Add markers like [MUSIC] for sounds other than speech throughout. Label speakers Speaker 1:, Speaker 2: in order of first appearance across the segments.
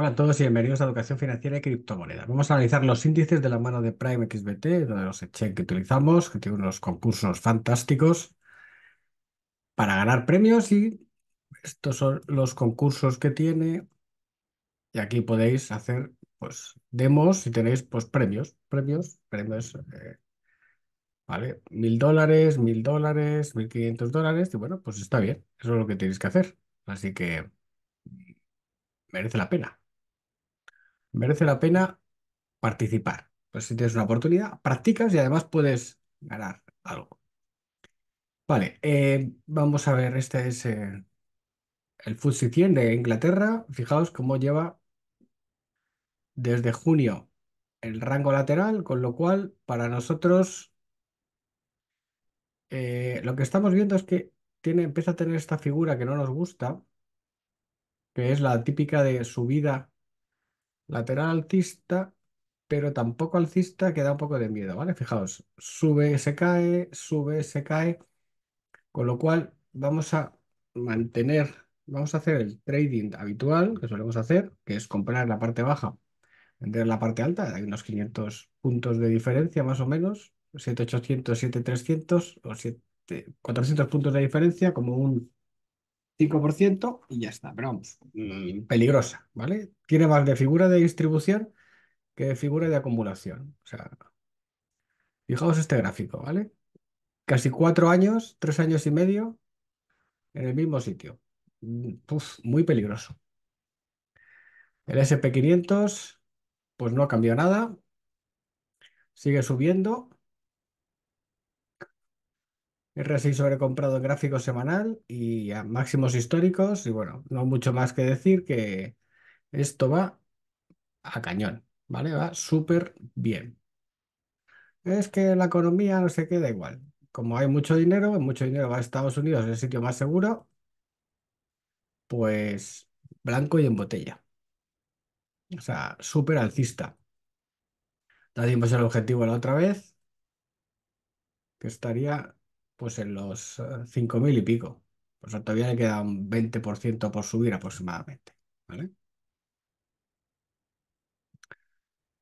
Speaker 1: Hola a todos y bienvenidos a Educación Financiera y Criptomonedas. Vamos a analizar los índices de la mano de Prime XBT, de los exchange que utilizamos, que tiene unos concursos fantásticos para ganar premios y estos son los concursos que tiene y aquí podéis hacer pues demos si tenéis pues premios, premios, premios, eh, ¿vale? Mil dólares, mil dólares, mil quinientos dólares y bueno, pues está bien, eso es lo que tenéis que hacer. Así que merece la pena. Merece la pena participar. Pues si tienes una oportunidad, practicas y además puedes ganar algo. Vale, eh, vamos a ver, este es el FTSE 100 de Inglaterra. Fijaos cómo lleva desde junio el rango lateral, con lo cual para nosotros eh, lo que estamos viendo es que tiene, empieza a tener esta figura que no nos gusta, que es la típica de subida lateral alcista, pero tampoco alcista, que da un poco de miedo, ¿vale? Fijaos, sube, se cae, sube, se cae, con lo cual vamos a mantener, vamos a hacer el trading habitual que solemos hacer, que es comprar la parte baja, vender la parte alta, hay unos 500 puntos de diferencia más o menos, 7800, 7300 o 7, 400 puntos de diferencia como un 5% y ya está, pero mm. peligrosa, ¿vale? Tiene más de figura de distribución que de figura de acumulación. O sea, fijaos este gráfico, ¿vale? Casi cuatro años, tres años y medio en el mismo sitio. Mm, muy peligroso. El SP500, pues no ha cambiado nada. Sigue subiendo. RSI sobrecomprado en gráfico semanal y a máximos históricos. Y bueno, no mucho más que decir que esto va a cañón, ¿vale? Va súper bien. Es que la economía no se queda igual. Como hay mucho dinero, mucho dinero va a Estados Unidos, el sitio más seguro, pues blanco y en botella. O sea, súper alcista. Ya dimos pues, el objetivo la otra vez, que estaría pues en los 5.000 eh, y pico. O sea, todavía le queda un 20% por subir aproximadamente. ¿vale?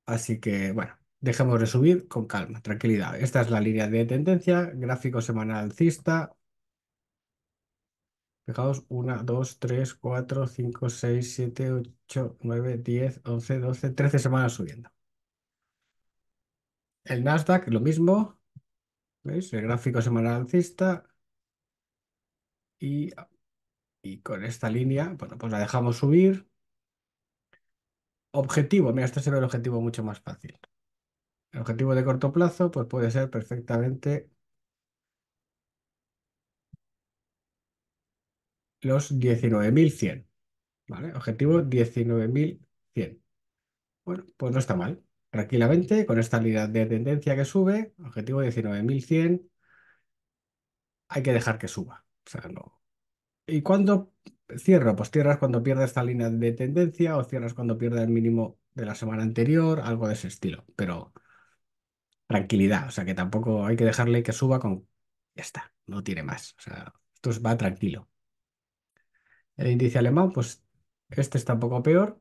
Speaker 1: Así que, bueno, dejemos de subir con calma, tranquilidad. Esta es la línea de tendencia, gráfico semanal alcista. Fijaos, 1, 2, 3, 4, 5, 6, 7, 8, 9, 10, 11, 12, 13 semanas subiendo. El Nasdaq, lo mismo, ¿Veis? El gráfico semanal alcista y, y con esta línea, bueno, pues la dejamos subir. Objetivo, mira, este se el objetivo mucho más fácil. El objetivo de corto plazo, pues puede ser perfectamente los 19.100, ¿vale? Objetivo 19.100. Bueno, pues no está mal tranquilamente con esta línea de tendencia que sube, objetivo 19.100, hay que dejar que suba. ¿Y cuándo cierro? Pues cierras cuando pierde esta línea de tendencia o cierras cuando pierde el mínimo de la semana anterior, algo de ese estilo, pero tranquilidad, o sea que tampoco hay que dejarle que suba con... Ya está, no tiene más, o sea, esto va tranquilo. El índice alemán, pues este está un poco peor,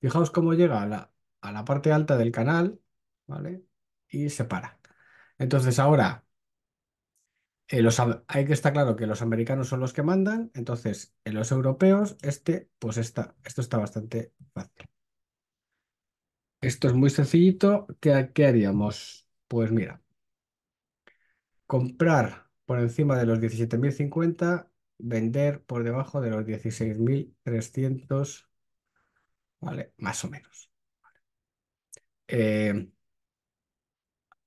Speaker 1: Fijaos cómo llega a la a la parte alta del canal, ¿vale? Y se para. Entonces ahora, eh, hay que estar claro que los americanos son los que mandan, entonces en los europeos, este, pues está, esto está bastante fácil. Esto es muy sencillito. ¿Qué, haríamos? Pues mira, comprar por encima de los 17.050, vender por debajo de los 16.300, ¿vale? Más o menos. Eh,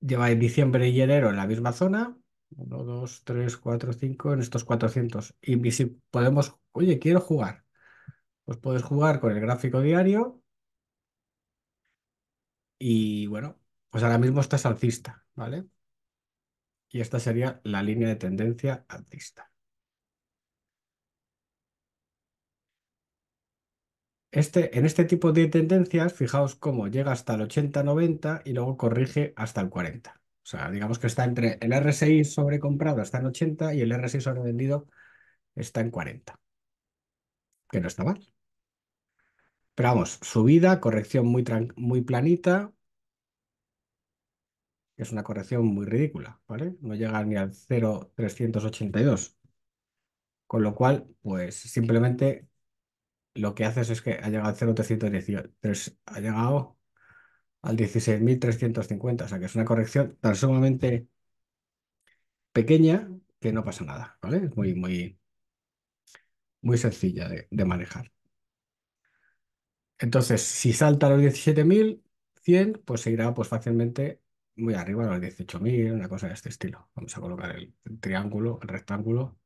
Speaker 1: lleva en diciembre y enero en la misma zona. 1, 2, 3, 4, 5, en estos 400. Y, si podemos, oye, quiero jugar. Pues puedes jugar con el gráfico diario. Y bueno, pues ahora mismo estás alcista, ¿vale? Y esta sería la línea de tendencia alcista. Este, en este tipo de tendencias, fijaos cómo llega hasta el 80-90 y luego corrige hasta el 40. O sea, digamos que está entre el RSI sobrecomprado está en 80 y el RSI sobrevendido está en 40. Que no está mal. Pero vamos, subida, corrección muy, muy planita. Es una corrección muy ridícula, ¿vale? No llega ni al 0,382. Con lo cual, pues simplemente lo que haces es que ha llegado al 0,318, ha llegado al 16.350, o sea que es una corrección tan sumamente pequeña que no pasa nada, ¿vale? Es muy, muy, muy sencilla de, manejar. Entonces, si salta a los 17.100, pues se irá pues, fácilmente muy arriba, a los 18.000, una cosa de este estilo. Vamos a colocar el triángulo, el rectángulo,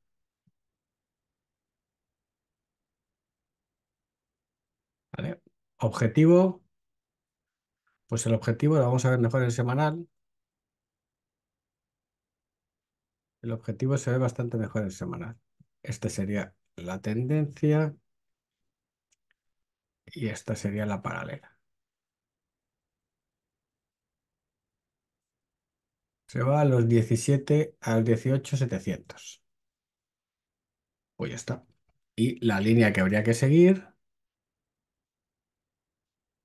Speaker 1: Objetivo, pues el objetivo lo vamos a ver mejor en semanal. El objetivo se ve bastante mejor en semanal. Este sería la tendencia y esta sería la paralela. Se va a los 17 al 18,700. Pues ya está. Y la línea que habría que seguir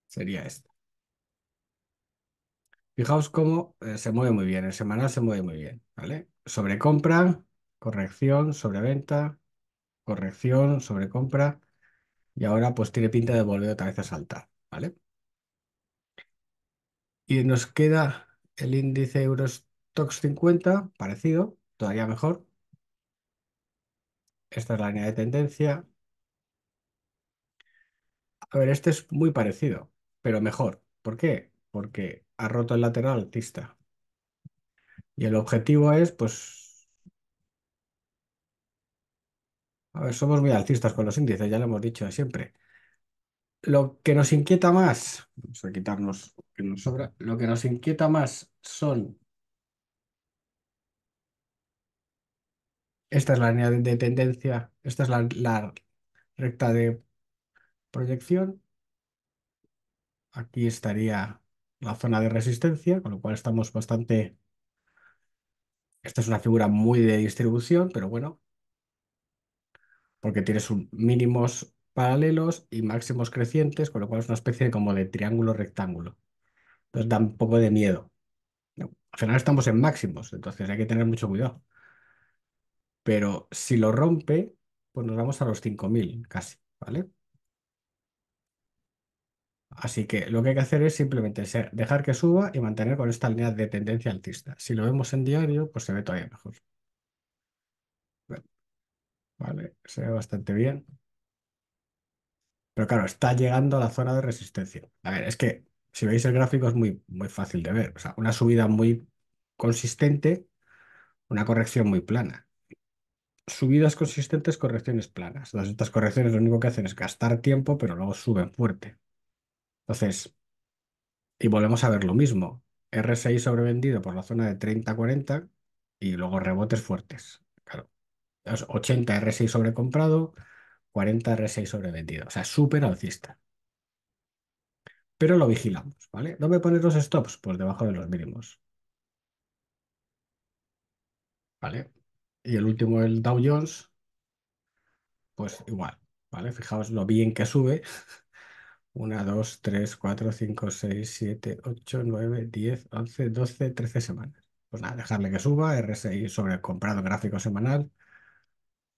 Speaker 1: Sería esto. Fijaos cómo eh, se mueve muy bien, el semanal se mueve muy bien, ¿vale? compra corrección, sobreventa, corrección, sobre compra y ahora pues tiene pinta de volver otra vez a saltar, ¿vale? Y nos queda el índice Eurostox 50, parecido, todavía mejor. Esta es la línea de tendencia. A ver, este es muy parecido pero mejor. ¿Por qué? Porque ha roto el lateral alcista. Y el objetivo es, pues... A ver, somos muy alcistas con los índices, ya lo hemos dicho siempre. Lo que nos inquieta más, vamos a quitarnos que nos sobra, lo que nos inquieta más son... Esta es la línea de, tendencia, esta es la recta de proyección Aquí estaría la zona de resistencia, con lo cual estamos bastante... Esta es una figura muy de distribución, pero bueno, porque tienes mínimos paralelos y máximos crecientes, con lo cual es una especie como de triángulo rectángulo. Entonces da un poco de miedo. Al final estamos en máximos, entonces hay que tener mucho cuidado. Pero si lo rompe, pues nos vamos a los 5.000 casi, ¿vale? Así que lo que hay que hacer es simplemente dejar que suba y mantener con esta línea de tendencia altista, Si lo vemos en diario, pues se ve todavía mejor. vale, se ve bastante bien. Pero claro, está llegando a la zona de resistencia. A ver, es que si veis el gráfico es muy, muy fácil de ver. O sea, una subida muy consistente, una corrección muy plana. Subidas consistentes, correcciones planas. Las estas correcciones lo único que hacen es gastar tiempo, pero luego suben fuerte. Entonces, y volvemos a ver lo mismo. r RSI sobrevendido por la zona de 30-40 y luego rebotes fuertes. Claro. 80 RSI sobrecomprado, 40 6 sobrevendido. O sea, súper alcista. Pero lo vigilamos, ¿vale? ¿Dónde poner los stops? Pues debajo de los mínimos. ¿Vale? Y el último, el Dow Jones, pues igual, ¿vale? Fijaos lo bien que sube 1, 2, 3, 4, 5, 6, 7, 8, 9, 10, 11, 12, 13 semanas. Pues nada, dejarle que suba, RSI sobre el comprado gráfico semanal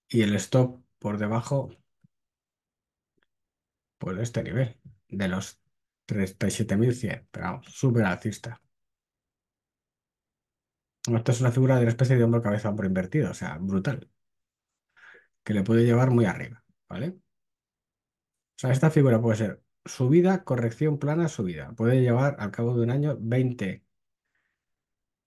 Speaker 1: y el stop por debajo, pues este nivel, de los 37.100, pero vamos, súper alcista. Esta es una figura de una especie de hombro cabeza hombro invertido, o sea, brutal, que le puede llevar muy arriba, ¿vale? O sea, esta figura puede ser subida, corrección plana, subida. Puede llevar al cabo de un año 20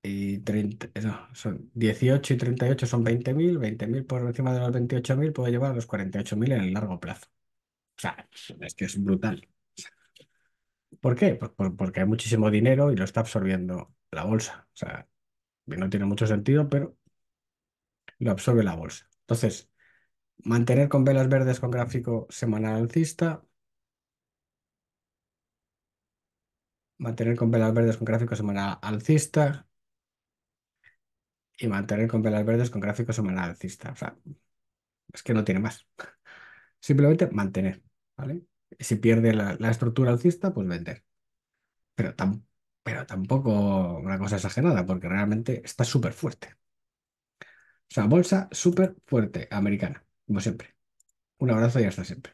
Speaker 1: y 30, no, son 18 y 38 son 20.000, 20.000 por encima de los 28.000 puede llevar a los 48.000 en el largo plazo. O sea, es que es brutal. ¿Por qué? Pues porque hay muchísimo dinero y lo está absorbiendo la bolsa. O sea, no tiene mucho sentido, pero lo absorbe la bolsa. Entonces, mantener con velas verdes con gráfico semanal alcista, mantener con velas verdes con gráficos manera alcista y mantener con velas verdes con gráficos manera alcista. O sea, es que no tiene más. [LAUGHS] Simplemente mantener, ¿vale? Si pierde la, estructura alcista, pues vender. Pero, tan pero tampoco una cosa exagerada, porque realmente está súper fuerte. O sea, bolsa súper fuerte, americana, como siempre. Un abrazo y hasta siempre.